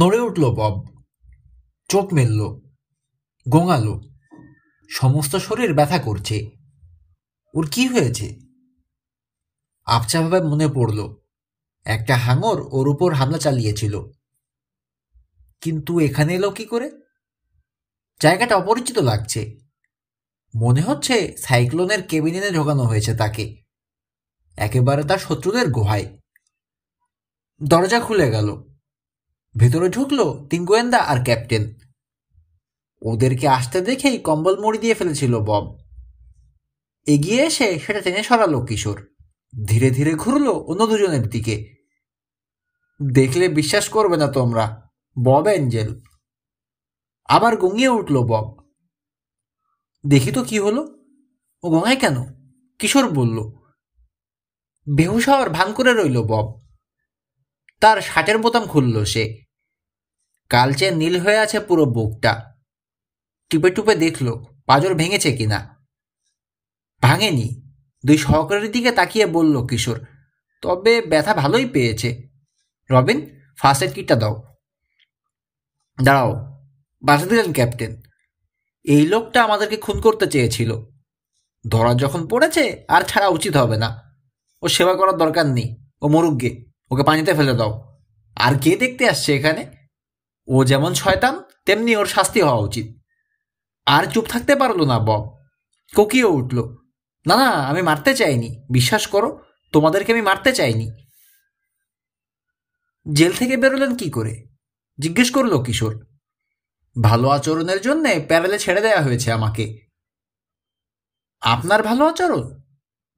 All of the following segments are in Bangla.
নড়ে উঠল বব চোখ মেলল গোঙাল সমস্ত শরীর ব্যথা করছে ওর কি হয়েছে আবছাভাবে মনে পড়ল একটা হাঙর ওর উপর হামলা চালিয়েছিল কিন্তু এখানে এলো কি করে জায়গাটা অপরিচিত লাগছে মনে হচ্ছে সাইক্লোনের কেবিনে ঢোকানো হয়েছে তাকে একেবারে তার শত্রুদের গুহায় দরজা খুলে গেল ভেতরে ঢুকলো তিন গোয়েন্দা আর ক্যাপ্টেন ওদেরকে আসতে দেখেই কম্বল মুড়ি দিয়ে ফেলেছিল বব এগিয়ে এসে সেটা টেনে সরালো কিশোর ধীরে ধীরে ঘুরলো অন্য দুজনের দিকে দেখলে বিশ্বাস করবে না তোমরা বব অ্যাঞ্জেল আবার গঙ্গিয়ে উঠল বব দেখি তো কি হলো ও গঙ্গায় কেন কিশোর বলল বেহুশ হওয়ার ভান করে রইল বব তার শার্টের বোতাম খুলল সে কালচে নীল হয়ে আছে পুরো বুকটা টুপে টুপে দেখল পাজর ভেঙেছে কিনা ভাঙেনি দুই সহকারীর দিকে তাকিয়ে বলল কিশোর তবে ব্যথা ভালোই পেয়েছে রবিন ফার্স্ট এড কিটটা দাও দাঁড়াও বাসা দিলেন ক্যাপ্টেন এই লোকটা আমাদেরকে খুন করতে চেয়েছিল ধরা যখন পড়েছে আর ছাড়া উচিত হবে না ও সেবা করার দরকার নেই ও মরুগ্গে ওকে পানিতে ফেলে দাও আর কে দেখতে আসছে এখানে ও যেমন শয়তান তেমনি ওর শাস্তি হওয়া উচিত আর চুপ থাকতে পারল না বব কোকিয়ে উঠল না না আমি মারতে চাইনি বিশ্বাস করো তোমাদেরকে আমি মারতে চাইনি জেল থেকে বেরোলেন কি করে জিজ্ঞেস করলো কিশোর ভালো আচরণের জন্যে প্যারেলে ছেড়ে দেওয়া হয়েছে আমাকে আপনার ভালো আচরণ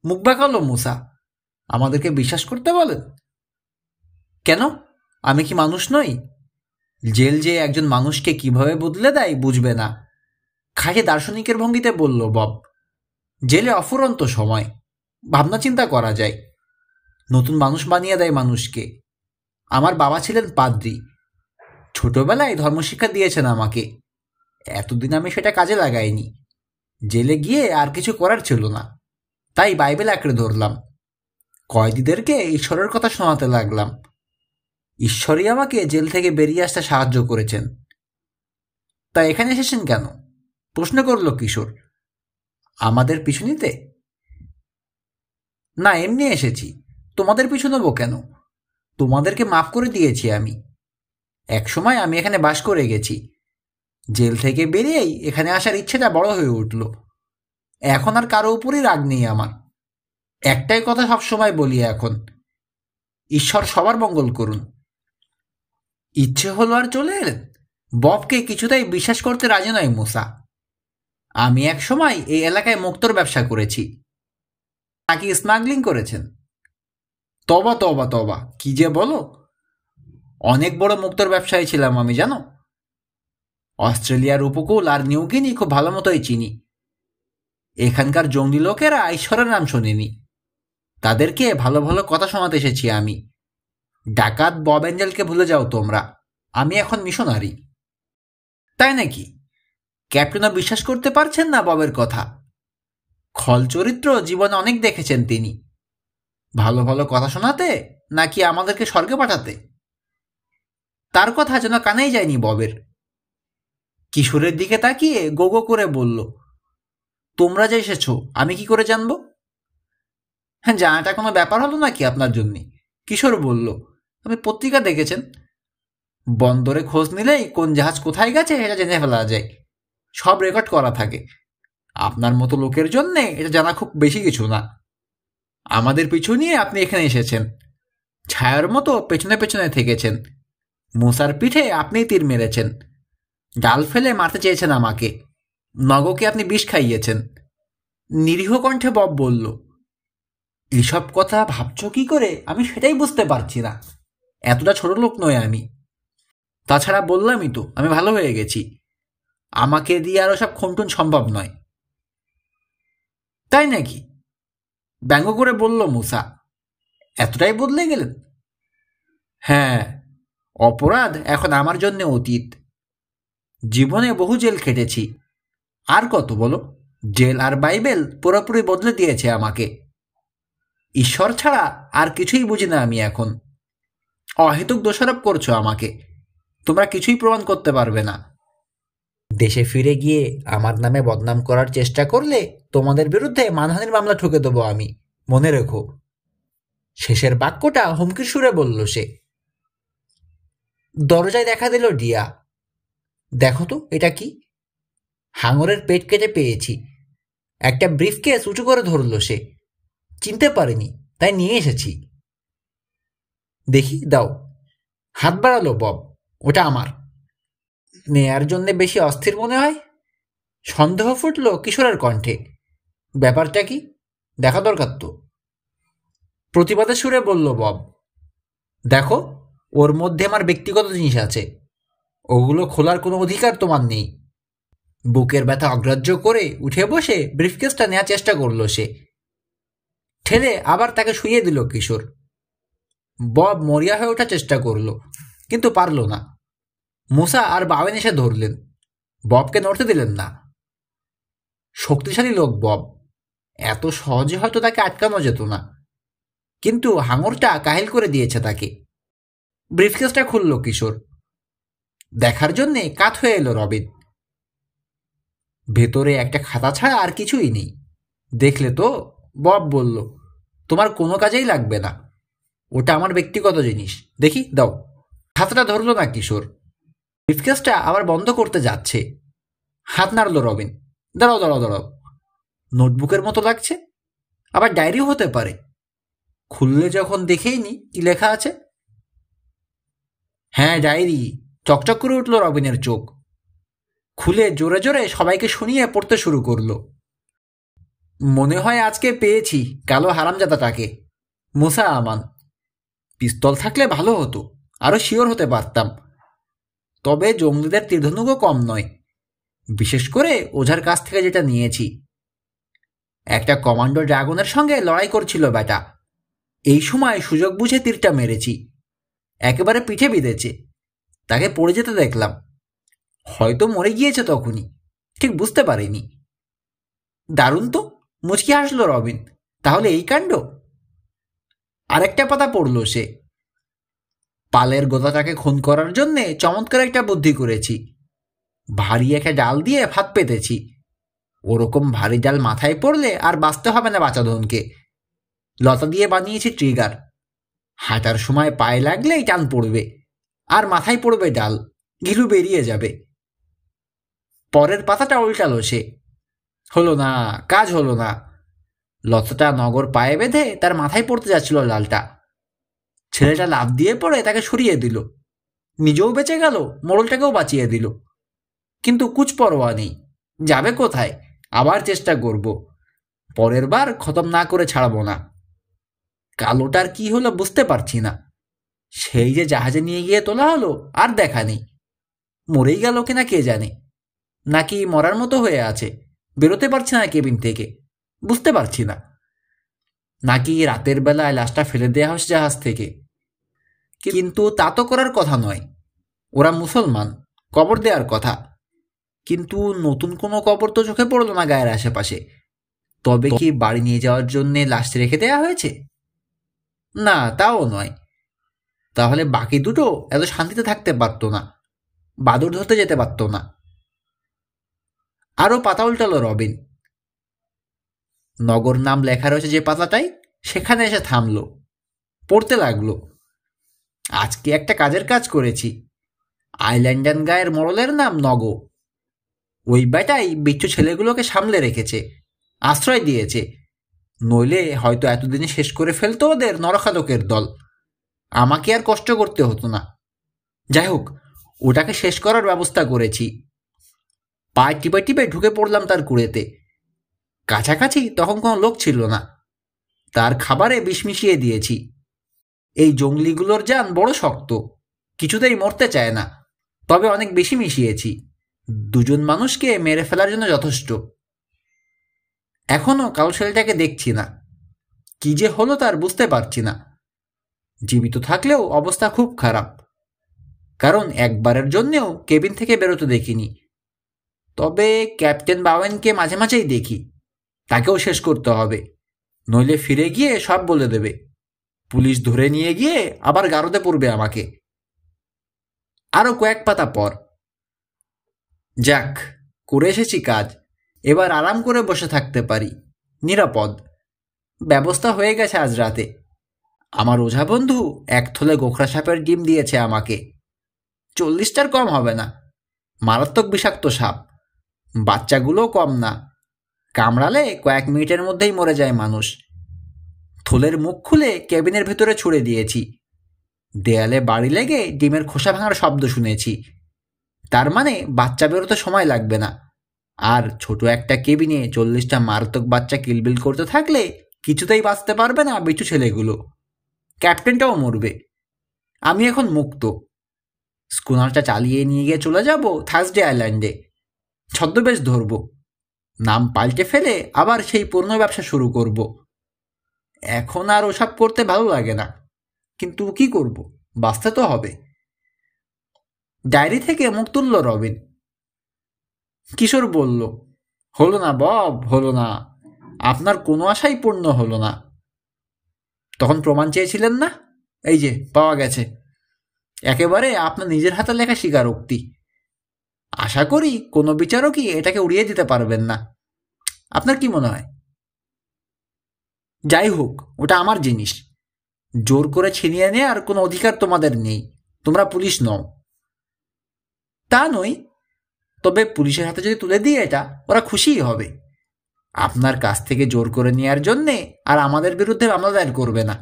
মুখ বাঁকালো মুসা আমাদেরকে বিশ্বাস করতে বলেন কেন আমি কি মানুষ নই জেল যে একজন মানুষকে কিভাবে বদলে দেয় বুঝবে না খাটে দার্শনিকের ভঙ্গিতে বলল বব জেলে অফুরন্ত সময় ভাবনা চিন্তা করা যায় নতুন মানুষ বানিয়ে দেয় মানুষকে আমার বাবা ছিলেন পাদ্রি ছোটবেলায় ধর্মশিক্ষা দিয়েছেন আমাকে এতদিন আমি সেটা কাজে লাগাইনি জেলে গিয়ে আর কিছু করার ছিল না তাই বাইবেল আঁকড়ে ধরলাম কয়েদিদেরকে ঈশ্বরের কথা শোনাতে লাগলাম ঈশ্বরই আমাকে জেল থেকে বেরিয়ে আসতে সাহায্য করেছেন তা এখানে এসেছেন কেন প্রশ্ন করল কিশোর আমাদের পিছু নিতে না এমনি এসেছি তোমাদের পিছু নেবো কেন তোমাদেরকে মাফ করে দিয়েছি আমি একসময় আমি এখানে বাস করে গেছি জেল থেকে বেরিয়েই এখানে আসার ইচ্ছেটা বড় হয়ে উঠল এখন আর কারো উপরই রাগ নেই আমার একটাই কথা সবসময় বলি এখন ঈশ্বর সবার মঙ্গল করুন ইচ্ছে হলো আর চলে এলেন ববকে কিছুতেই বিশ্বাস করতে রাজি নয় মুসা আমি এক সময় এই এলাকায় মুক্তর ব্যবসা করেছি তাকে স্মাগলিং করেছেন তবা তবা তবা কি যে বলো অনেক বড় মুক্তর ব্যবসায়ী ছিলাম আমি জানো অস্ট্রেলিয়ার উপকূল আর নিউগিনি খুব ভালো মতোই চিনি এখানকার জঙ্গলি লোকেরা ঈশ্বরের নাম শুনিনি তাদেরকে ভালো ভালো কথা শোনাতে এসেছি আমি ডাকাত বব অ্যাঞ্জেলকে ভুলে যাও তোমরা আমি এখন মিশনারি তাই নাকি ক্যাপ্টেনও বিশ্বাস করতে পারছেন না ববের কথা খল চরিত্র জীবনে অনেক দেখেছেন তিনি ভালো ভালো কথা শোনাতে নাকি আমাদেরকে স্বর্গে পাঠাতে তার কথা যেন কানেই যায়নি ববের কিশোরের দিকে তাকিয়ে গোগো করে বলল তোমরা যে এসেছো আমি কি করে জানবো হ্যাঁ জানাটা কোনো ব্যাপার হলো নাকি আপনার জন্যে কিশোর বলল আপনি পত্রিকা দেখেছেন বন্দরে খোঁজ নিলেই কোন জাহাজ কোথায় গেছে এটা জেনে ফেলা যায় সব রেকর্ড করা থাকে আপনার মতো লোকের জন্যে এটা জানা খুব বেশি কিছু না আমাদের পিছু নিয়ে আপনি এখানে এসেছেন ছায়ার মতো পেছনে পেছনে থেকেছেন মুসার পিঠে আপনি তীর মেরেছেন ডাল ফেলে মারতে চেয়েছেন আমাকে নগকে আপনি বিষ খাইয়েছেন নিরীহ কণ্ঠে বব বলল এসব কথা ভাবছ কি করে আমি সেটাই বুঝতে পারছি না এতটা ছোট লোক নয় আমি তাছাড়া বললামই তো আমি ভালো হয়ে গেছি আমাকে দিয়ে আরও সব খুনটুন সম্ভব নয় তাই নাকি ব্যঙ্গ করে বলল মুসা এতটাই বদলে গেলেন হ্যাঁ অপরাধ এখন আমার জন্য অতীত জীবনে বহু জেল খেটেছি আর কত বলো জেল আর বাইবেল পুরোপুরি বদলে দিয়েছে আমাকে ঈশ্বর ছাড়া আর কিছুই বুঝি না আমি এখন অহেতুক দোষারোপ করছো আমাকে তোমরা কিছুই প্রমাণ করতে পারবে না দেশে ফিরে গিয়ে আমার নামে বদনাম করার চেষ্টা করলে তোমাদের বিরুদ্ধে মানহানির মামলা ঠুকে দেবো আমি মনে রেখো শেষের বাক্যটা হুমকির সুরে বলল সে দরজায় দেখা দিল ডিয়া দেখো তো এটা কি হাঙরের পেট কেটে পেয়েছি একটা ব্রিফকেস উঁচু করে ধরল সে চিনতে পারিনি তাই নিয়ে এসেছি দেখি দাও হাত বাড়ালো বব ওটা আমার নেয়ার জন্যে বেশি অস্থির মনে হয় সন্দেহ ফুটল কিশোরের কণ্ঠে ব্যাপারটা কি দেখা দরকার তো প্রতিবাদে সুরে বলল বব দেখো ওর মধ্যে আমার ব্যক্তিগত জিনিস আছে ওগুলো খোলার কোনো অধিকার তোমার নেই বুকের ব্যথা অগ্রাহ্য করে উঠে বসে ব্রিফকেসটা নেওয়ার চেষ্টা করলো সে ঠেলে আবার তাকে শুয়ে দিল কিশোর বব মরিয়া হয়ে ওঠার চেষ্টা করলো কিন্তু পারল না মুসা আর বাবেন এসে ধরলেন ববকে নড়তে দিলেন না শক্তিশালী লোক বব এত সহজে হয়তো তাকে আটকানো যেত না কিন্তু হাঙরটা কাহিল করে দিয়েছে তাকে ব্রিফকেসটা খুলল কিশোর দেখার জন্যে কাত হয়ে এলো রবিন ভেতরে একটা খাতা ছাড়া আর কিছুই নেই দেখলে তো বব বলল তোমার কোনো কাজেই লাগবে না ওটা আমার ব্যক্তিগত জিনিস দেখি দাও হাতটা ধরল না কিশোর ব্রিফকেসটা আবার বন্ধ করতে যাচ্ছে হাত নাড়ল রবিন দাঁড়াও দাঁড়াও দাঁড়াও নোটবুকের মতো লাগছে আবার ডায়েরিও হতে পারে খুললে যখন দেখেই নি কি লেখা আছে হ্যাঁ ডায়েরি চকচক করে উঠল রবিনের চোখ খুলে জোরে জোরে সবাইকে শুনিয়ে পড়তে শুরু করল মনে হয় আজকে পেয়েছি কালো হারামজাদাটাকে মুসা আমান পিস্তল থাকলে ভালো হতো আরও শিওর হতে পারতাম তবে জঙ্গলিদের তীর্ধনুকও কম নয় বিশেষ করে ওঝার কাছ থেকে যেটা নিয়েছি একটা কমান্ডো ড্রাগনের সঙ্গে লড়াই করছিল ব্যাটা এই সময় সুযোগ বুঝে তীরটা মেরেছি একেবারে পিঠে বিঁধেছে তাকে পড়ে যেতে দেখলাম হয়তো মরে গিয়েছে তখনই ঠিক বুঝতে পারিনি দারুণ তো মুচকি হাসলো রবিন তাহলে এই কাণ্ড আরেকটা পাতা পড়লো সে পালের গোদাটাকে খুন করার জন্যে চমৎকার একটা বুদ্ধি করেছি ভারী একটা ডাল দিয়ে ভাত পেতেছি ওরকম ভারী ডাল মাথায় পড়লে আর বাঁচতে হবে না ধনকে লতা দিয়ে বানিয়েছি ট্রিগার হাঁটার সময় পায়ে লাগলেই টান পড়বে আর মাথায় পড়বে ডাল ঘিলু বেরিয়ে যাবে পরের পাতাটা উল্টালো সে হলো না কাজ হলো না লতাটা নগর পায়ে বেঁধে তার মাথায় পড়তে যাচ্ছিল লালটা ছেলেটা লাভ দিয়ে পড়ে তাকে সরিয়ে দিল নিজেও বেঁচে গেল মোড়লটাকেও বাঁচিয়ে দিল কিন্তু কুচ পরোয়া নেই যাবে কোথায় আবার চেষ্টা করব পরের বার খতম না করে ছাড়ব না কালোটার কি হলো বুঝতে পারছি না সেই যে জাহাজে নিয়ে গিয়ে তোলা হলো আর দেখা নেই মরেই গেল কিনা কে জানে নাকি মরার মতো হয়ে আছে বেরোতে পারছে না কেবিন থেকে বুঝতে পারছি না নাকি রাতের বেলায় লাশটা ফেলে দেওয়া হয়েছে জাহাজ থেকে কিন্তু তা তো করার কথা নয় ওরা মুসলমান কবর দেওয়ার কথা কিন্তু নতুন কোনো কবর তো চোখে পড়ল না গায়ের আশেপাশে তবে কি বাড়ি নিয়ে যাওয়ার জন্যে লাশ রেখে দেওয়া হয়েছে না তাও নয় তাহলে বাকি দুটো এত শান্তিতে থাকতে পারতো না বাদর ধরতে যেতে পারতো না আরও পাতা উল্টালো রবিন নগর নাম লেখা রয়েছে যে পাতাটাই সেখানে এসে থামলো পড়তে লাগলো আজকে একটা কাজের কাজ করেছি আইল্যান্ডান গায়ের মরলের নাম নগ ওই বেটাই বিচ্ছু ছেলেগুলোকে সামলে রেখেছে আশ্রয় দিয়েছে নইলে হয়তো এতদিনে শেষ করে ফেলতো ওদের নরখাদকের দল আমাকে আর কষ্ট করতে হতো না যাই হোক ওটাকে শেষ করার ব্যবস্থা করেছি পায়ে টিপে টিপে ঢুকে পড়লাম তার কুড়েতে কাছাকাছি তখন কোনো লোক ছিল না তার খাবারে বিষ মিশিয়ে দিয়েছি এই জঙ্গলিগুলোর যান বড় শক্ত কিছুতেই মরতে চায় না তবে অনেক বেশি মিশিয়েছি দুজন মানুষকে মেরে ফেলার জন্য যথেষ্ট এখনও কালো ছেলেটাকে দেখছি না কি যে হলো তার বুঝতে পারছি না জীবিত থাকলেও অবস্থা খুব খারাপ কারণ একবারের জন্যেও কেবিন থেকে বেরোতে দেখিনি তবে ক্যাপ্টেন বাওয়েনকে মাঝে মাঝেই দেখি তাকেও শেষ করতে হবে নইলে ফিরে গিয়ে সব বলে দেবে পুলিশ ধরে নিয়ে গিয়ে আবার গারদে পড়বে আমাকে আরও কয়েক পাতা পর যাক করে এসেছি কাজ এবার আরাম করে বসে থাকতে পারি নিরাপদ ব্যবস্থা হয়ে গেছে আজ রাতে আমার ওঝা বন্ধু এক থলে গোখরা সাপের ডিম দিয়েছে আমাকে চল্লিশটার কম হবে না মারাত্মক বিষাক্ত সাপ বাচ্চাগুলো কম না কামড়ালে কয়েক মিনিটের মধ্যেই মরে যায় মানুষ থলের মুখ খুলে কেবিনের ভেতরে ছুড়ে দিয়েছি দেয়ালে বাড়ি লেগে ডিমের খোসা ভাঙার শব্দ শুনেছি তার মানে বাচ্চা বেরোতে সময় লাগবে না আর ছোট একটা কেবিনে চল্লিশটা মারাত্মক বাচ্চা কিলবিল করতে থাকলে কিছুতেই বাঁচতে পারবে না বিচু ছেলেগুলো ক্যাপ্টেনটাও মরবে আমি এখন মুক্ত স্কুনারটা চালিয়ে নিয়ে গিয়ে চলে যাব থার্সডে আইল্যান্ডে ছদ্মবেশ ধরবো নাম পাল্টে ফেলে আবার সেই পুরনো ব্যবসা শুরু করব। এখন আর ওসব করতে ভালো লাগে না কিন্তু কি করব বাঁচতে তো হবে ডায়েরি থেকে মুখ তুলল রবিন কিশোর বলল হলো না বব হলো না আপনার কোনো আশাই পূর্ণ হলো না তখন প্রমাণ চেয়েছিলেন না এই যে পাওয়া গেছে একেবারে আপনার নিজের হাতে লেখা স্বীকারোক্তি আশা করি কোনো বিচারকই এটাকে উড়িয়ে দিতে পারবেন না আপনার কি মনে হয় যাই হোক ওটা আমার জিনিস জোর করে ছিনিয়ে আর কোনো অধিকার তোমাদের নেই তোমরা পুলিশ নও তা নই তবে পুলিশের হাতে যদি তুলে দিয়ে এটা ওরা খুশিই হবে আপনার কাছ থেকে জোর করে নেওয়ার জন্যে আর আমাদের বিরুদ্ধে মামলা দায়ের করবে না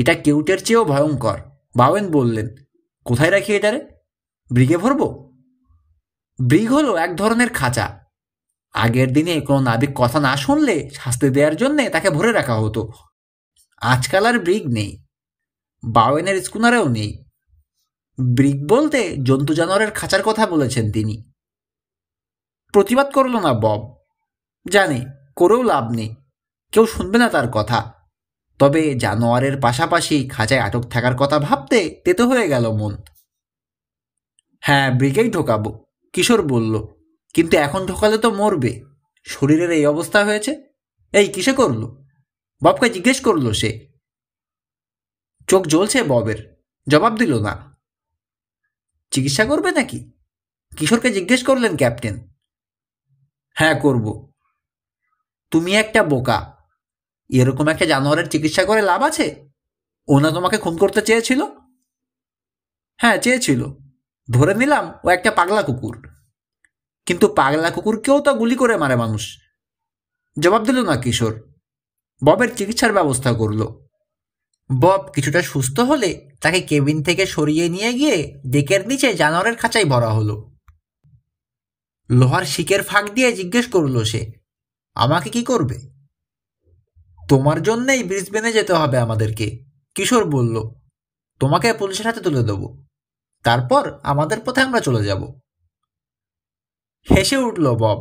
এটা কেউটের চেয়েও ভয়ঙ্কর বাওয়েন বললেন কোথায় রাখি এটারে ব্রিগে ভরবো ব্রিগ হলো এক ধরনের খাঁচা আগের দিনে কোনো নাবিক কথা না শুনলে শাস্তি দেওয়ার জন্যে তাকে ভরে রাখা হতো আজকাল আর ব্রিগ নেই বাওয়েনের স্কুনারেও নেই ব্রিগ বলতে জন্তু জানোয়ারের খাঁচার কথা বলেছেন তিনি প্রতিবাদ করল না বব জানে করেও লাভ নেই কেউ শুনবে না তার কথা তবে জানোয়ারের পাশাপাশি খাঁচায় আটক থাকার কথা ভাবতে তেতো হয়ে গেল মন হ্যাঁ ব্রিগেই ঢোকাবো কিশোর বলল কিন্তু এখন ঢোকালে তো মরবে শরীরের এই অবস্থা হয়েছে এই কিসে করল ববকে জিজ্ঞেস করল সে চোখ জ্বলছে ববের জবাব দিল না চিকিৎসা করবে নাকি কিশোরকে জিজ্ঞেস করলেন ক্যাপ্টেন হ্যাঁ করব তুমি একটা বোকা এরকম একটা জানোয়ারের চিকিৎসা করে লাভ আছে ওনা তোমাকে খুন করতে চেয়েছিল হ্যাঁ চেয়েছিল ধরে নিলাম ও একটা পাগলা কুকুর কিন্তু পাগলা কুকুরকেও তো গুলি করে মারে মানুষ জবাব দিল না কিশোর ববের চিকিৎসার ব্যবস্থা করল বব কিছুটা সুস্থ হলে তাকে কেবিন থেকে সরিয়ে নিয়ে গিয়ে ডেকের নিচে জানোয়ারের খাঁচায় ভরা হলো লোহার শিকের ফাঁক দিয়ে জিজ্ঞেস করলো সে আমাকে কি করবে তোমার জন্যেই ব্রিসবেনে যেতে হবে আমাদেরকে কিশোর বলল তোমাকে পুলিশের হাতে তুলে দেবো তারপর আমাদের পথে আমরা চলে যাব হেসে উঠল বব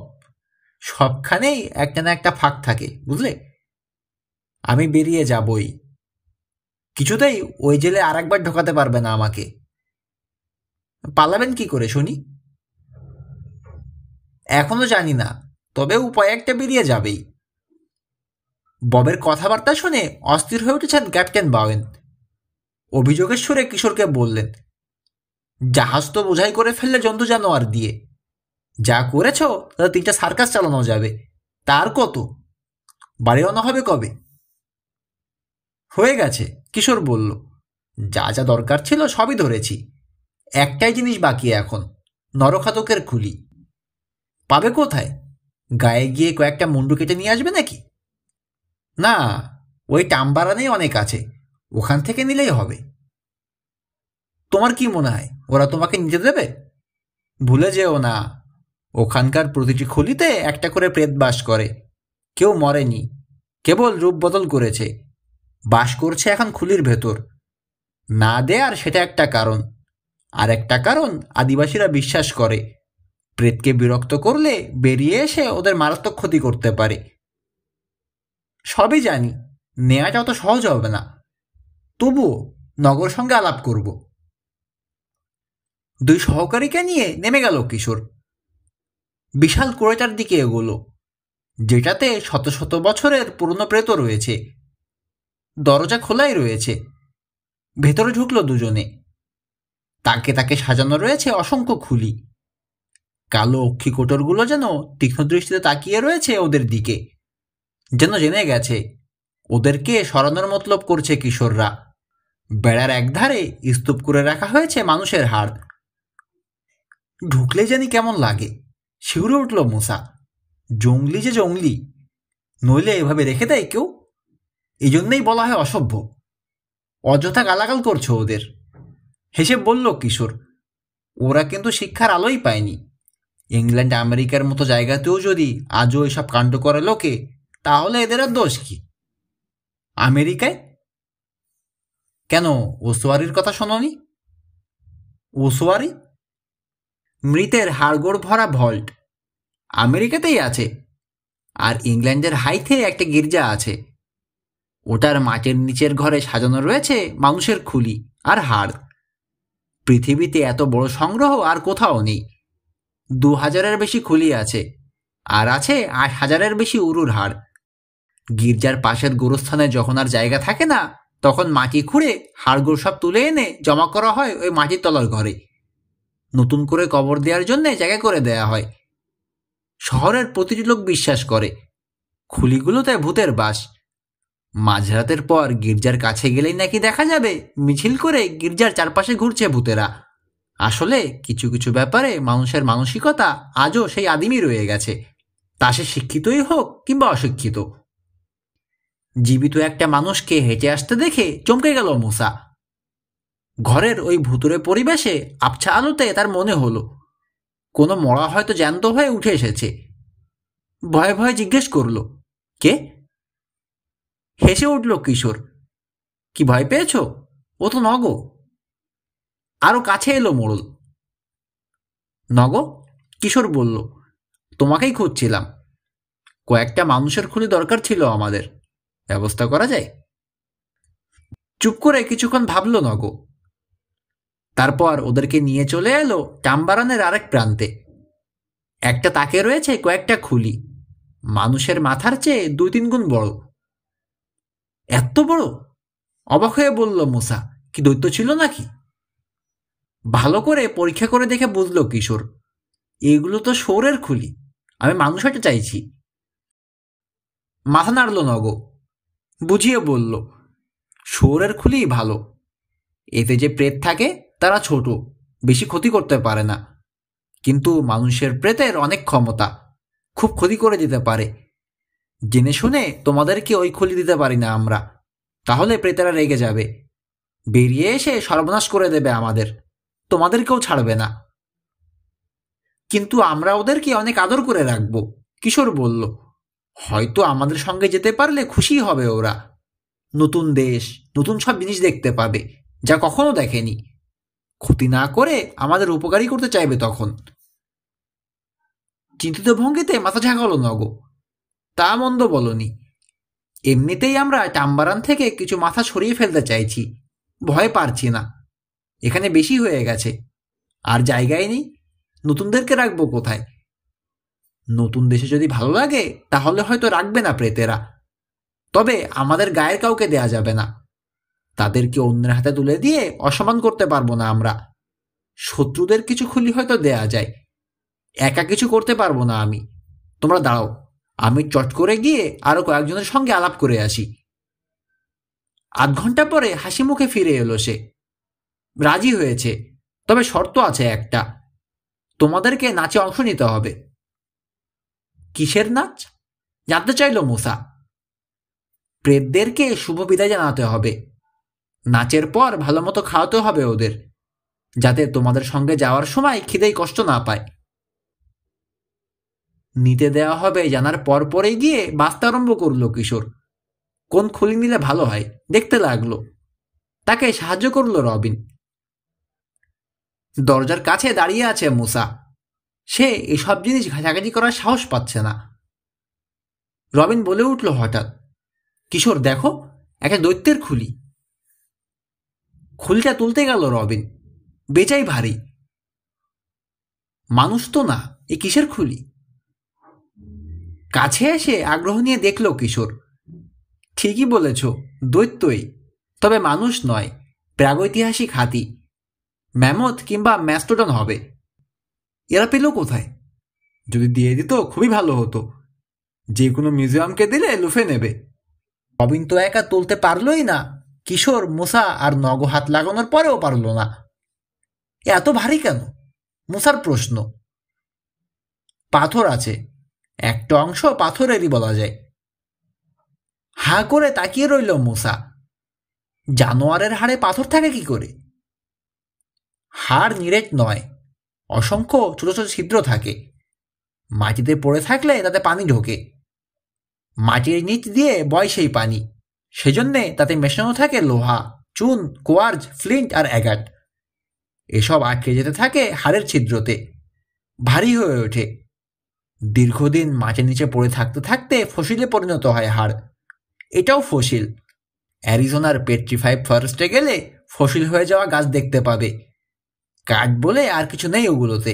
সবখানেই একটা না একটা ফাঁক থাকে বুঝলে আমি বেরিয়ে যাবই কিছুতেই ওই জেলে আরেকবার ঢোকাতে পারবে না আমাকে পালাবেন কি করে শুনি এখনো জানি না তবে উপায় একটা বেরিয়ে যাবেই ববের কথাবার্তা শুনে অস্থির হয়ে উঠেছেন ক্যাপ্টেন বাওয়েন অভিযোগের সুরে কিশোরকে বললেন জাহাজ তো বোঝাই করে ফেললে জন্তু জানোয়ার দিয়ে যা করেছ তাতে তিনটা সার্কাস চালানো যাবে তার কত বাড়ি আনা হবে কবে হয়ে গেছে কিশোর বলল যা যা দরকার ছিল সবই ধরেছি একটাই জিনিস বাকি এখন নরখাতকের খুলি পাবে কোথায় গায়ে গিয়ে কয়েকটা মুন্ডু কেটে নিয়ে আসবে নাকি না ওই টাম্বারানেই অনেক আছে ওখান থেকে নিলেই হবে তোমার কি মনে হয় ওরা তোমাকে নিতে দেবে ভুলে যেও না ওখানকার প্রতিটি খুলিতে একটা করে প্রেত বাস করে কেউ মরেনি কেবল রূপ বদল করেছে বাস করছে এখন খুলির ভেতর না দেয়ার সেটা একটা কারণ আর একটা কারণ আদিবাসীরা বিশ্বাস করে প্রেতকে বিরক্ত করলে বেরিয়ে এসে ওদের মারাত্মক ক্ষতি করতে পারে সবই জানি নেওয়াটা অত সহজ হবে না তবুও নগর সঙ্গে আলাপ করবো দুই সহকারীকে নিয়ে নেমে গেল কিশোর বিশাল কোরেটার দিকে এগোলো যেটাতে শত শত বছরের পুরনো প্রেত রয়েছে দরজা খোলাই রয়েছে ভেতরে ঢুকলো দুজনে তাকে তাকে সাজানো রয়েছে অসংখ্য খুলি কালো অক্ষিকোটরগুলো যেন তীক্ষ্ণ দৃষ্টিতে তাকিয়ে রয়েছে ওদের দিকে যেন জেনে গেছে ওদেরকে সরানোর মতলব করছে কিশোররা বেড়ার একধারে স্তূপ করে রাখা হয়েছে মানুষের হাড় ঢুকলে জানি কেমন লাগে শিউরে উঠল মুসা জঙ্গলি যে জঙ্গলি নইলে এভাবে রেখে দেয় কেউ এই জন্যেই বলা হয় অসভ্য অযথা গালাগাল করছো ওদের হেসে বলল কিশোর ওরা কিন্তু শিক্ষার আলোই পায়নি ইংল্যান্ড আমেরিকার মতো জায়গাতেও যদি আজও এসব কাণ্ড করে লোকে তাহলে এদের আর দোষ কি আমেরিকায় কেন ওসোয়ারির কথা শোনি ওসোয়ারি মৃতের হাড়গোড় ভরা ভল্ট আমেরিকাতেই আছে আর ইংল্যান্ডের হাইথে একটা গির্জা আছে ওটার মাটির নিচের ঘরে সাজানো রয়েছে মানুষের খুলি আর হাড় পৃথিবীতে এত বড় সংগ্রহ আর কোথাও নেই দু হাজারের বেশি খুলি আছে আর আছে আট হাজারের বেশি উরুর হাড় গির্জার পাশের গোরস্থানে যখন আর জায়গা থাকে না তখন মাটি খুঁড়ে হাড়গোড় সব তুলে এনে জমা করা হয় ওই মাটির তলার ঘরে নতুন করে কবর দেওয়ার জন্য জায়গা করে দেয়া হয় শহরের প্রতিটি লোক বিশ্বাস করে খুলিগুলো তাই ভূতের বাস মাঝরাতের পর গির্জার কাছে গেলেই নাকি দেখা যাবে মিছিল করে গির্জার চারপাশে ঘুরছে ভূতেরা আসলে কিছু কিছু ব্যাপারে মানুষের মানসিকতা আজও সেই আদিমই রয়ে গেছে তা সে শিক্ষিতই হোক কিংবা অশিক্ষিত জীবিত একটা মানুষকে হেঁটে আসতে দেখে চমকে গেল মুসা ঘরের ওই ভুতুরে পরিবেশে আবছা আলোতে তার মনে হলো কোনো মরা হয়তো জ্যান্ত হয়ে উঠে এসেছে ভয়ে ভয়ে জিজ্ঞেস করল কে হেসে উঠল কিশোর কি ভয় পেয়েছ ও তো নগ আরও কাছে এলো মোড়ল নগ কিশোর বলল তোমাকেই খুঁজছিলাম কয়েকটা মানুষের খুনি দরকার ছিল আমাদের ব্যবস্থা করা যায় চুপ করে কিছুক্ষণ ভাবল নগ তারপর ওদেরকে নিয়ে চলে এলো টাম্বারানের আরেক প্রান্তে একটা তাকে রয়েছে কয়েকটা খুলি মানুষের মাথার চেয়ে দুই তিন গুণ বড় এত বড় অবাক হয়ে বলল মুসা কি দৈত্য ছিল নাকি ভালো করে পরীক্ষা করে দেখে বুঝলো কিশোর এগুলো তো সৌরের খুলি আমি মানুষ হতে চাইছি মাথা নাড়ল নগ বুঝিয়ে বলল সৌরের খুলি ভালো এতে যে প্রেত থাকে তারা ছোট বেশি ক্ষতি করতে পারে না কিন্তু মানুষের প্রেতের অনেক ক্ষমতা খুব ক্ষতি করে দিতে পারে জেনে শুনে তোমাদেরকে ওই খুলি দিতে পারি না আমরা তাহলে প্রেতারা রেগে যাবে বেরিয়ে এসে সর্বনাশ করে দেবে আমাদের তোমাদেরকেও ছাড়বে না কিন্তু আমরা ওদেরকে অনেক আদর করে রাখব কিশোর বলল হয়তো আমাদের সঙ্গে যেতে পারলে খুশি হবে ওরা নতুন দেশ নতুন সব জিনিস দেখতে পাবে যা কখনো দেখেনি ক্ষতি না করে আমাদের উপকারই করতে চাইবে তখন চিন্তিত ভঙ্গিতে মাথা ঝাঁকাল নগ তা মন্দ বলনি এমনিতেই আমরা টাম্বারান থেকে কিছু মাথা সরিয়ে ফেলতে চাইছি ভয় পারছি না এখানে বেশি হয়ে গেছে আর জায়গায় নেই নতুনদেরকে রাখবো কোথায় নতুন দেশে যদি ভালো লাগে তাহলে হয়তো রাখবে না প্রেতেরা তবে আমাদের গায়ের কাউকে দেয়া যাবে না তাদেরকে অন্যের হাতে তুলে দিয়ে অসমান করতে পারবো না আমরা শত্রুদের কিছু খুলি হয়তো দেয়া যায় একা কিছু করতে পারবো না আমি তোমরা দাঁড়াও আমি চট করে গিয়ে আরও কয়েকজনের সঙ্গে আলাপ করে আসি আধ ঘন্টা পরে হাসি মুখে ফিরে এলো সে রাজি হয়েছে তবে শর্ত আছে একটা তোমাদেরকে নাচে অংশ নিতে হবে কিসের নাচ জানতে চাইল মোসা প্রেতদেরকে শুভ বিদায় জানাতে হবে নাচের পর ভালো মতো খাওয়াতে হবে ওদের যাতে তোমাদের সঙ্গে যাওয়ার সময় খিদেই কষ্ট না পায় নিতে দেওয়া হবে জানার পর পরে গিয়ে বাঁচতে আরম্ভ করলো কিশোর কোন খুলি নিলে ভালো হয় দেখতে লাগলো তাকে সাহায্য করলো রবিন দরজার কাছে দাঁড়িয়ে আছে মুসা সে এসব জিনিস ঘাঁচাঘাঁচি করার সাহস পাচ্ছে না রবিন বলে উঠল হঠাৎ কিশোর দেখো একটা দৈত্যের খুলি খোলটা তুলতে গেল রবিন বেচাই ভারী মানুষ তো না এ কিসের খুলি কাছে এসে আগ্রহ নিয়ে দেখল কিশোর ঠিকই বলেছ দৈত্যই তবে মানুষ নয় প্রাগৈতিহাসিক হাতি ম্যামথ কিংবা ম্যাস্টোডন হবে এরা পেল কোথায় যদি দিয়ে দিত খুবই ভালো হতো যে কোনো মিউজিয়ামকে দিলে লুফে নেবে রবিন তো একা তুলতে পারলই না কিশোর মুসা আর নগ হাত লাগানোর পরেও পারল না এত ভারী কেন মুসার প্রশ্ন পাথর আছে একটা অংশ পাথরেরই বলা যায় হা করে তাকিয়ে রইল মুসা জানোয়ারের হাড়ে পাথর থাকে কি করে হাড় নিরেট নয় অসংখ্য ছোট ছোট ছিদ্র থাকে মাটিতে পড়ে থাকলে তাতে পানি ঢোকে মাটির নিচ দিয়ে বয় সেই পানি সেজন্যে তাতে মেশানো থাকে লোহা চুন কোয়ার্জ ফ্লিন্ট আর অ্যাগাট এসব আটকে যেতে থাকে হাড়ের ছিদ্রতে ভারী হয়ে ওঠে দীর্ঘদিন মাটির নিচে পড়ে থাকতে থাকতে ফসিলে পরিণত হয় হাড় এটাও ফসিল অ্যারিজোনার পেট্রিফাইড ফরেস্টে গেলে ফসিল হয়ে যাওয়া গাছ দেখতে পাবে কাঠ বলে আর কিছু নেই ওগুলোতে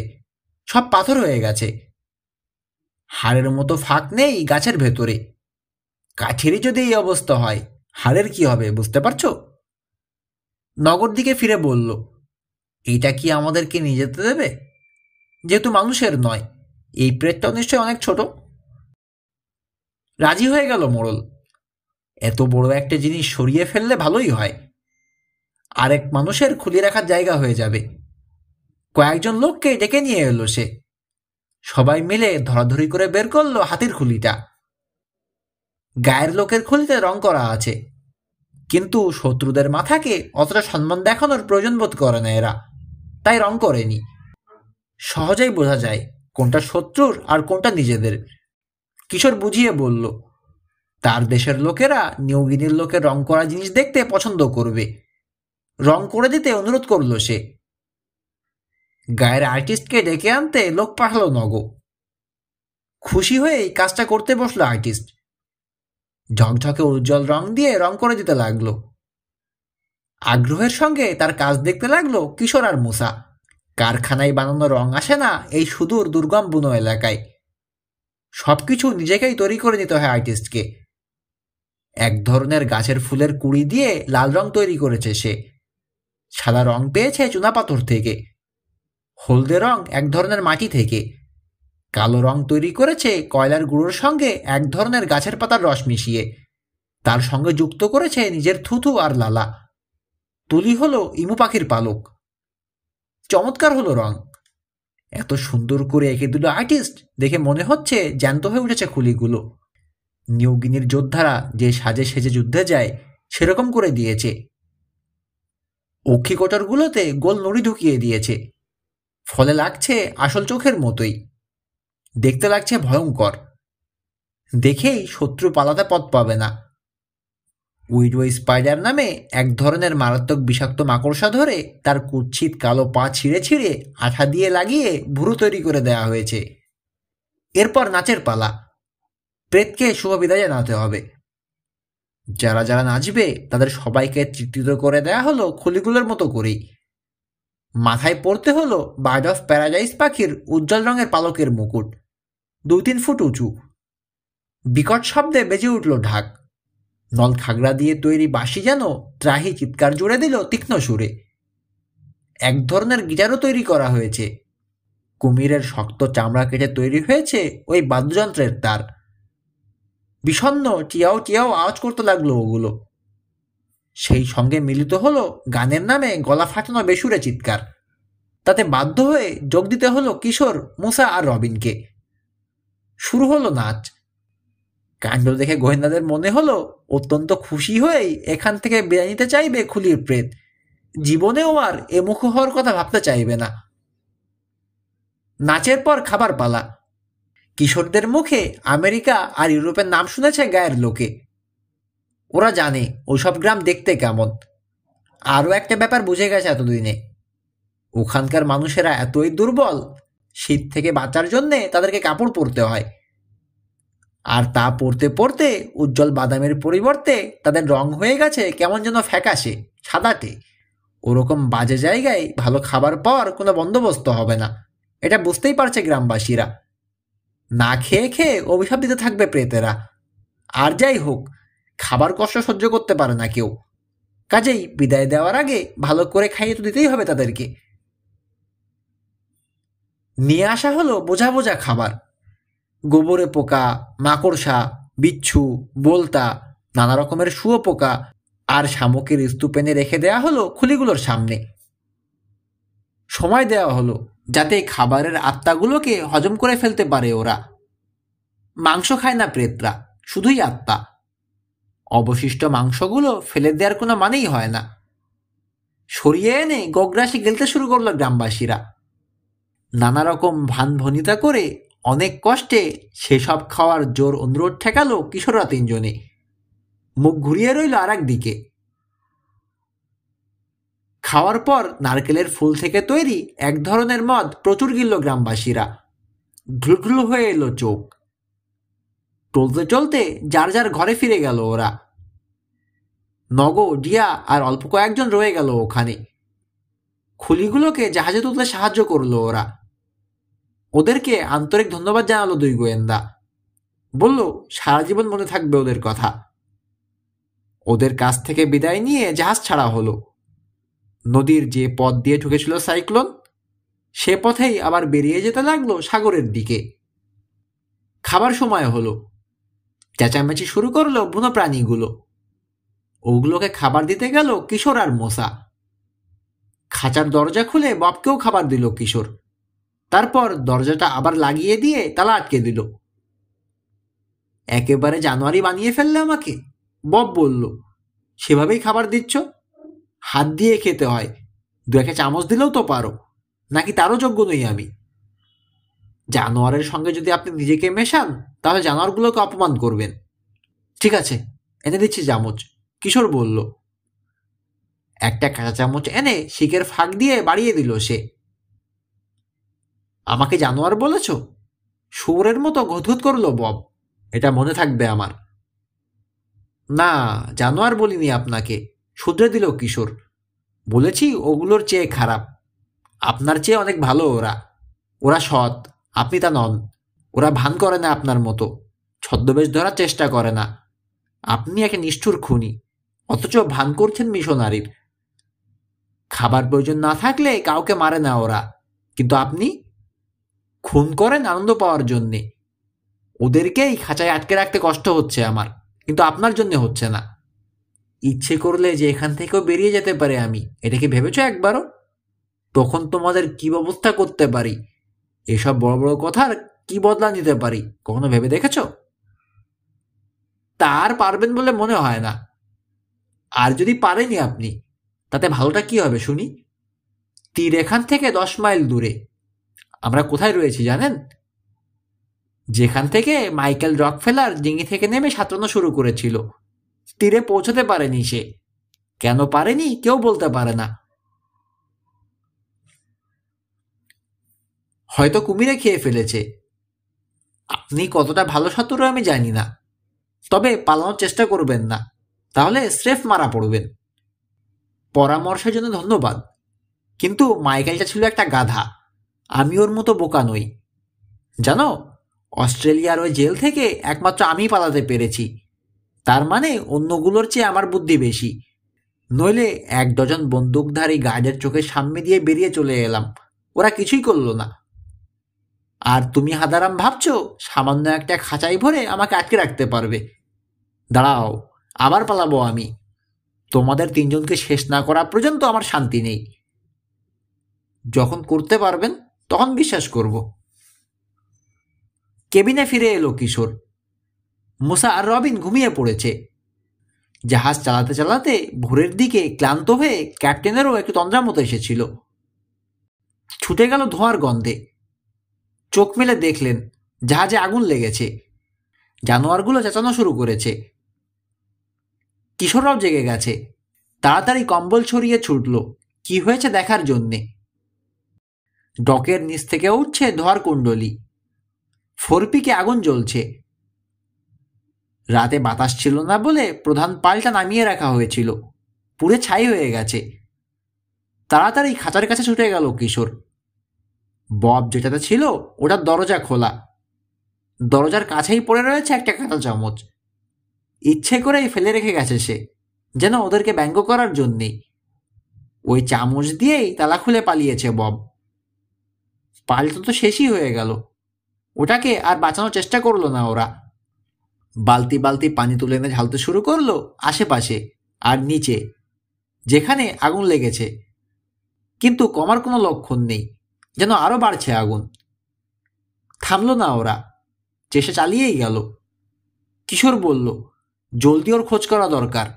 সব পাথর হয়ে গেছে হাড়ের মতো ফাঁক নেই গাছের ভেতরে কাঠেরই যদি এই অবস্থা হয় হাড়ের কি হবে বুঝতে পারছো নগর দিকে ফিরে বলল এইটা কি আমাদেরকে নিয়ে যেতে দেবে যেহেতু মানুষের নয় এই প্রেতটাও নিশ্চয়ই অনেক ছোট রাজি হয়ে গেল মোড়ল এত বড় একটা জিনিস সরিয়ে ফেললে ভালোই হয় আরেক মানুষের খুলে রাখার জায়গা হয়ে যাবে কয়েকজন লোককে ডেকে নিয়ে এলো সে সবাই মিলে ধরাধরি করে বের করলো হাতির খুলিটা গায়ের লোকের খুলিতে রং করা আছে কিন্তু শত্রুদের মাথাকে অতটা সম্মান দেখানোর প্রয়োজন বোধ করে না এরা তাই রং করেনি সহজেই বোঝা যায় কোনটা শত্রুর আর কোনটা নিজেদের কিশোর বুঝিয়ে বলল তার দেশের লোকেরা নিউগিনির লোকের রং করা জিনিস দেখতে পছন্দ করবে রং করে দিতে অনুরোধ করল সে গায়ের আর্টিস্টকে ডেকে আনতে লোক পাঠালো নগ খুশি হয়েই কাজটা করতে বসলো আর্টিস্ট ঝকঝকে উজ্জ্বল রং দিয়ে রং করে দিতে লাগলো আগ্রহের সঙ্গে তার কাজ দেখতে লাগলো কিশোর আর মুসা কারখানায় বানানো রং আসে না এই সুদূর দুর্গম বুনো এলাকায় সব কিছু নিজেকেই তৈরি করে নিতে হয় আর্টিস্টকে এক ধরনের গাছের ফুলের কুড়ি দিয়ে লাল রং তৈরি করেছে সে সাদা রং পেয়েছে চুনাপাথর থেকে হলদে রং এক ধরনের মাটি থেকে কালো রং তৈরি করেছে কয়লার গুঁড়োর সঙ্গে এক ধরনের গাছের পাতার রস মিশিয়ে তার সঙ্গে যুক্ত করেছে নিজের থুথু আর লালা তুলি হলো ইমু পাখির পালক চমৎকার হলো রং এত সুন্দর করে একে দুটো আর্টিস্ট দেখে মনে হচ্ছে জ্যান্ত হয়ে উঠেছে খুলিগুলো নিয়োগিনীর যোদ্ধারা যে সাজে সেজে যুদ্ধে যায় সেরকম করে দিয়েছে অক্ষিকটরগুলোতে গোল নড়ি ঢুকিয়ে দিয়েছে ফলে লাগছে আসল চোখের মতোই দেখতে লাগছে ভয়ঙ্কর দেখেই শত্রু পালাতে পথ পাবে না উইডো স্পাইডার নামে এক ধরনের মারাত্মক বিষাক্ত মাকড়সা ধরে তার কুচ্ছিত কালো পা ছিঁড়ে ছিঁড়ে আঠা দিয়ে লাগিয়ে ভুরু তৈরি করে দেয়া হয়েছে এরপর নাচের পালা প্রেতকে শুভ বিদায় জানাতে হবে যারা যারা নাচবে তাদের সবাইকে চিত্রিত করে দেয়া হলো খুলিগুলোর মতো করেই মাথায় পড়তে হলো বার্ড অফ প্যারাডাইস পাখির উজ্জ্বল রঙের পালকের মুকুট দুই তিন ফুট উঁচু বিকট শব্দে বেজে উঠল ঢাক নল খাগড়া দিয়ে তৈরি বাঁশি যেন ত্রাহি চিৎকার জুড়ে দিল তীক্ষ্ণ সুরে এক ধরনের গিটারও তৈরি করা হয়েছে কুমিরের শক্ত চামড়া কেটে তৈরি হয়েছে ওই বাদ্যযন্ত্রের তার বিষণ্ন চিয়াও চিয়াও আওয়াজ করতে লাগলো ওগুলো সেই সঙ্গে মিলিত হলো গানের নামে গলা ফাটানো বেসুরে চিৎকার তাতে বাধ্য হয়ে যোগ দিতে হলো কিশোর মুসা আর রবিনকে শুরু হলো নাচ কাণ্ড দেখে গোয়েন্দাদের মনে হলো অত্যন্ত খুশি হয়েই এখান থেকে বেড়ে নিতে চাইবে খুলির প্রেত জীবনেও আর এ মুখ হওয়ার কথা ভাবতে চাইবে না নাচের পর খাবার পালা কিশোরদের মুখে আমেরিকা আর ইউরোপের নাম শুনেছে গায়ের লোকে ওরা জানে ওসব গ্রাম দেখতে কেমন আরও একটা ব্যাপার বুঝে গেছে এতদিনে ওখানকার মানুষেরা এতই দুর্বল শীত থেকে বাঁচার জন্যে তাদেরকে কাপড় পরতে হয় আর তা পরতে পরতে উজ্জ্বল বাদামের পরিবর্তে তাদের রং হয়ে গেছে কেমন যেন ফ্যাকাশে সাদাটে ওরকম বাজে জায়গায় ভালো খাবার পাওয়ার কোনো বন্দোবস্ত হবে না এটা বুঝতেই পারছে গ্রামবাসীরা না খেয়ে খেয়ে অভিশাপ দিতে থাকবে প্রেতেরা আর যাই হোক খাবার কষ্ট সহ্য করতে পারে না কেউ কাজেই বিদায় দেওয়ার আগে ভালো করে খাইয়ে তো দিতেই হবে তাদেরকে নিয়ে আসা হলো বোঝা বোঝা খাবার গোবরে পোকা মাকড়সা বিচ্ছু বোলতা নানা রকমের শুয়োপোকা আর শামুকের স্তূপ এনে রেখে দেয়া হলো খুলিগুলোর সামনে সময় দেওয়া হলো যাতে খাবারের আত্মাগুলোকে হজম করে ফেলতে পারে ওরা মাংস খায় না প্রেতরা শুধুই আত্মা অবশিষ্ট মাংসগুলো ফেলে দেওয়ার কোনো মানেই হয় না সরিয়ে এনে গগ্রাসে গেলতে শুরু করলো গ্রামবাসীরা নানা রকম ভানভনিতা করে অনেক কষ্টে সেসব খাওয়ার জোর অনুরোধ ঠেকালো কিশোররা তিনজনে মুখ ঘুরিয়ে রইল আর দিকে খাওয়ার পর নারকেলের ফুল থেকে তৈরি এক ধরনের মদ প্রচুর গিলল গ্রামবাসীরা ঘুলঘুল হয়ে এলো চোখ চলতে চলতে যার যার ঘরে ফিরে গেল ওরা নগ ডিয়া আর অল্প কয়েকজন রয়ে গেল ওখানে খুলিগুলোকে জাহাজে তুলতে সাহায্য করলো ওরা ওদেরকে আন্তরিক ধন্যবাদ জানালো দুই গোয়েন্দা বলল সারা জীবন মনে থাকবে ওদের কথা ওদের কাছ থেকে বিদায় নিয়ে জাহাজ ছাড়া হলো নদীর যে পথ দিয়ে ঢুকেছিল সাইক্লোন সে পথেই আবার বেরিয়ে যেতে লাগলো সাগরের দিকে খাবার সময় হলো চেঁচামেচি শুরু করলো বুনো প্রাণীগুলো ওগুলোকে খাবার দিতে গেল কিশোর আর মশা খাঁচার দরজা খুলে বাপকেও খাবার দিল কিশোর তারপর দরজাটা আবার লাগিয়ে দিয়ে তালা আটকে দিল একেবারে জানুয়ারি বানিয়ে ফেললে আমাকে বব বলল সেভাবেই খাবার দিচ্ছ হাত দিয়ে খেতে হয় দু একে চামচ দিলেও তো পারো নাকি তারও যোগ্য নই আমি জানোয়ারের সঙ্গে যদি আপনি নিজেকে মেশান তাহলে জানোয়ারগুলোকে অপমান করবেন ঠিক আছে এনে দিচ্ছি চামচ কিশোর বলল একটা কাঁচা চামচ এনে শিকের ফাঁক দিয়ে বাড়িয়ে দিল সে আমাকে জানোয়ার বলেছ শুয়োরের মতো গধুত করলো বব এটা মনে থাকবে আমার না জানোয়ার বলিনি আপনাকে শুধরে দিল কিশোর বলেছি ওগুলোর চেয়ে খারাপ আপনার চেয়ে অনেক ভালো ওরা ওরা সৎ আপনি তা নন ওরা ভান করে না আপনার মতো ছদ্মবেশ ধরার চেষ্টা করে না আপনি একে নিষ্ঠুর খুনি অথচ ভান করছেন মিশনারির খাবার প্রয়োজন না থাকলে কাউকে মারে না ওরা কিন্তু আপনি খুন করেন আনন্দ পাওয়ার জন্যে ওদেরকে এই খাঁচায় আটকে রাখতে কষ্ট হচ্ছে আমার কিন্তু আপনার জন্য হচ্ছে না ইচ্ছে করলে যে এখান থেকেও বেরিয়ে যেতে পারে আমি এটা কি ভেবেছ একবারও তখন তোমাদের কি ব্যবস্থা করতে পারি এসব বড় বড় কথার কি বদলা নিতে পারি কখনো ভেবে দেখেছ তার পারবেন বলে মনে হয় না আর যদি পারেনি আপনি তাতে ভালোটা কি হবে শুনি তীর এখান থেকে দশ মাইল দূরে আমরা কোথায় রয়েছি জানেন যেখান থেকে মাইকেল রক ফেলার ডিঙ্গি থেকে নেমে সাঁতরানো শুরু করেছিল তীরে পৌঁছতে পারেনি সে কেন পারেনি কেউ বলতে পারে না হয়তো কুমিরে খেয়ে ফেলেছে আপনি কতটা ভালো সাঁতরো আমি জানি না তবে পালানোর চেষ্টা করবেন না তাহলে স্রেফ মারা পড়বেন পরামর্শের জন্য ধন্যবাদ কিন্তু মাইকেলটা ছিল একটা গাধা আমি ওর মতো বোকা নই জানো অস্ট্রেলিয়ার ওই জেল থেকে একমাত্র আমি পালাতে পেরেছি তার মানে অন্যগুলোর চেয়ে আমার বুদ্ধি বেশি নইলে এক ডজন বন্দুকধারী গার্ডের চোখের সামনে দিয়ে বেরিয়ে চলে এলাম ওরা কিছুই করল না আর তুমি হাদারাম ভাবছ সামান্য একটা খাঁচাই ভরে আমাকে আটকে রাখতে পারবে দাঁড়াও আবার পালাবো আমি তোমাদের তিনজনকে শেষ না করা পর্যন্ত আমার শান্তি নেই যখন করতে পারবেন তখন বিশ্বাস করব কেবিনে ফিরে এলো কিশোর মুসা আর রবিন ঘুমিয়ে পড়েছে জাহাজ চালাতে চালাতে ভোরের দিকে ক্লান্ত হয়ে ক্যাপ্টেনেরও একটু তন্দ্রার মতো এসেছিল ছুটে গেল ধোঁয়ার গন্ধে চোখ মেলে দেখলেন জাহাজে আগুন লেগেছে জানোয়ারগুলো চেঁচানো শুরু করেছে কিশোররাও জেগে গেছে তাড়াতাড়ি কম্বল ছড়িয়ে ছুটল কি হয়েছে দেখার জন্যে ডকের নিচ থেকে উঠছে ধর কুণ্ডলি ফোরপিকে আগুন জ্বলছে রাতে বাতাস ছিল না বলে প্রধান পালটা নামিয়ে রাখা হয়েছিল পুরে ছাই হয়ে গেছে তাড়াতাড়ি খাঁচার কাছে ছুটে গেল কিশোর বব যেটাতে ছিল ওটার দরজা খোলা দরজার কাছেই পড়ে রয়েছে একটা কাঁটা চামচ ইচ্ছে করেই ফেলে রেখে গেছে সে যেন ওদেরকে ব্যঙ্গ করার জন্যেই ওই চামচ দিয়েই তালা খুলে পালিয়েছে বব পাল্টা তো শেষই হয়ে গেল ওটাকে আর বাঁচানোর চেষ্টা করলো না ওরা বালতি বালতি পানি তুলে এনে ঝালতে শুরু করলো আশেপাশে আর নিচে যেখানে আগুন লেগেছে কিন্তু কমার কোনো লক্ষণ নেই যেন আরও বাড়ছে আগুন থামল না ওরা চেষ্টা চালিয়েই গেল কিশোর বলল জলদি ওর খোঁজ করা দরকার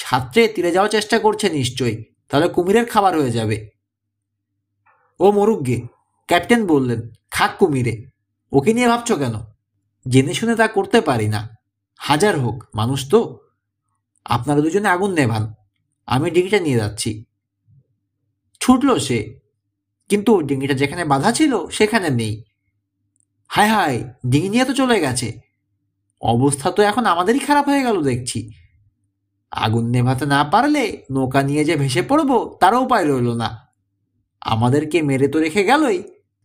ছাত্রে তীরে যাওয়ার চেষ্টা করছে নিশ্চয়ই তাহলে কুমিরের খাবার হয়ে যাবে ও মরুগ্গে ক্যাপ্টেন বললেন খাক কুমিরে ওকে নিয়ে ভাবছ কেন জেনে শুনে তা করতে পারি না হাজার হোক মানুষ তো আপনারা দুজনে আগুন নেভান আমি ডিঙিটা নিয়ে যাচ্ছি ছুটল সে কিন্তু ডিঙিটা যেখানে বাধা ছিল সেখানে নেই হায় হায় ডিঙি নিয়ে তো চলে গেছে অবস্থা তো এখন আমাদেরই খারাপ হয়ে গেল দেখছি আগুন নেভাতে না পারলে নৌকা নিয়ে যে ভেসে পড়ব তারও উপায় রইল না আমাদেরকে মেরে তো রেখে গেলই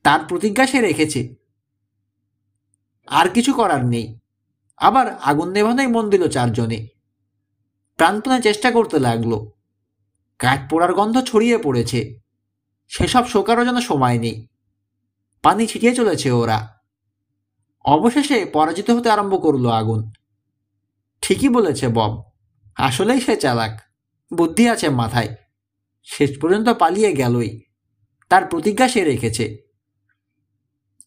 তার প্রতিজ্ঞা সে রেখেছে আর কিছু করার নেই আবার আগুন নেভানোই মন দিল চারজনে প্রাণপণে চেষ্টা করতে লাগলো কাঠ পোড়ার গন্ধ ছড়িয়ে পড়েছে সেসব শোকারও যেন সময় নেই পানি ছিটিয়ে চলেছে ওরা অবশেষে পরাজিত হতে আরম্ভ করলো আগুন ঠিকই বলেছে বব আসলেই সে চালাক বুদ্ধি আছে মাথায় শেষ পর্যন্ত পালিয়ে গেলই তার প্রতিজ্ঞা সে রেখেছে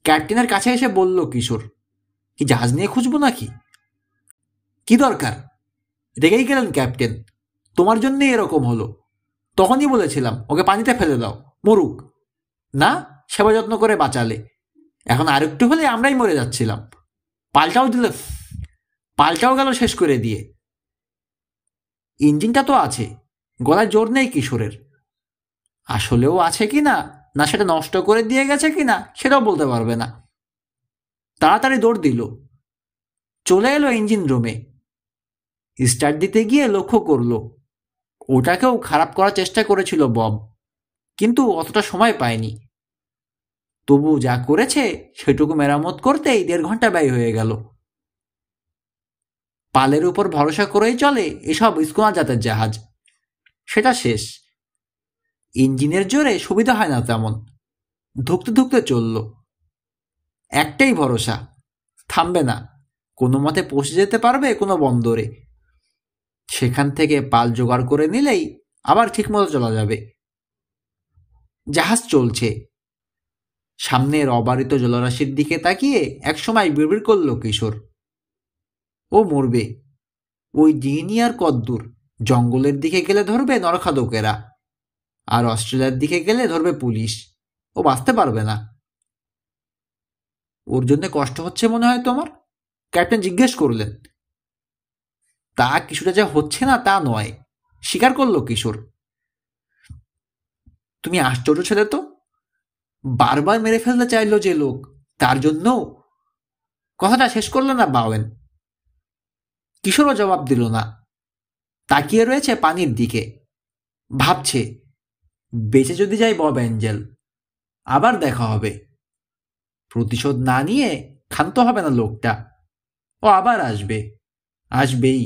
ক্যাপ্টেনের কাছে এসে বলল কিশোর কি জাহাজ নিয়ে খুঁজবো নাকি কি দরকার রেগেই গেলেন ক্যাপ্টেন তোমার জন্যে এরকম হলো তখনই বলেছিলাম ওকে পানিতে ফেলে দাও মরুক না সেবা যত্ন করে বাঁচালে এখন আরেকটু হলে আমরাই মরে যাচ্ছিলাম পাল্টাও দিল পাল্টাও গেল শেষ করে দিয়ে ইঞ্জিনটা তো আছে গলায় জোর নেই কিশোরের আসলেও আছে কি না না সেটা নষ্ট করে দিয়ে গেছে কি না সেটাও বলতে পারবে না তাড়াতাড়ি দৌড় দিল চলে এলো ইঞ্জিন রুমে স্টার্ট দিতে গিয়ে লক্ষ্য করলো ওটাকেও খারাপ করার চেষ্টা করেছিল বব কিন্তু অতটা সময় পায়নি তবু যা করেছে সেটুকু মেরামত করতেই দেড় ঘন্টা ব্যয় হয়ে গেল পালের উপর ভরসা করেই চলে এসব স্কুনা জাতের জাহাজ সেটা শেষ ইঞ্জিনের জোরে সুবিধা হয় না তেমন ধুকতে ধুকতে চলল একটাই ভরসা থামবে না কোনো মতে পৌঁছে যেতে পারবে কোনো বন্দরে সেখান থেকে পাল জোগাড় করে নিলেই আবার ঠিকমতো চলা যাবে জাহাজ চলছে সামনের অবারিত জলরাশির দিকে তাকিয়ে একসময় বিড়বিড় করল কিশোর ও মরবে ওই ডিহিনিয়ার কদ্দূর জঙ্গলের দিকে গেলে ধরবে নরখাদকেরা আর অস্ট্রেলিয়ার দিকে গেলে ধরবে পুলিশ ও বাঁচতে পারবে না ওর জন্য কষ্ট হচ্ছে মনে হয় তোমার ক্যাপ্টেন জিজ্ঞেস করলেন তা কিছুটা যা হচ্ছে না তা নয় স্বীকার করলো কিশোর তুমি আশ্চর্য ছেলে তো বারবার মেরে ফেলতে চাইলো যে লোক তার জন্য কথাটা শেষ করলো না বাওয়েন কিশোরও জবাব দিল না তাকিয়ে রয়েছে পানির দিকে ভাবছে বেঁচে যদি যাই বব অ্যাঞ্জেল আবার দেখা হবে প্রতিশোধ না নিয়ে ক্ষান্ত হবে না লোকটা ও আবার আসবে আসবেই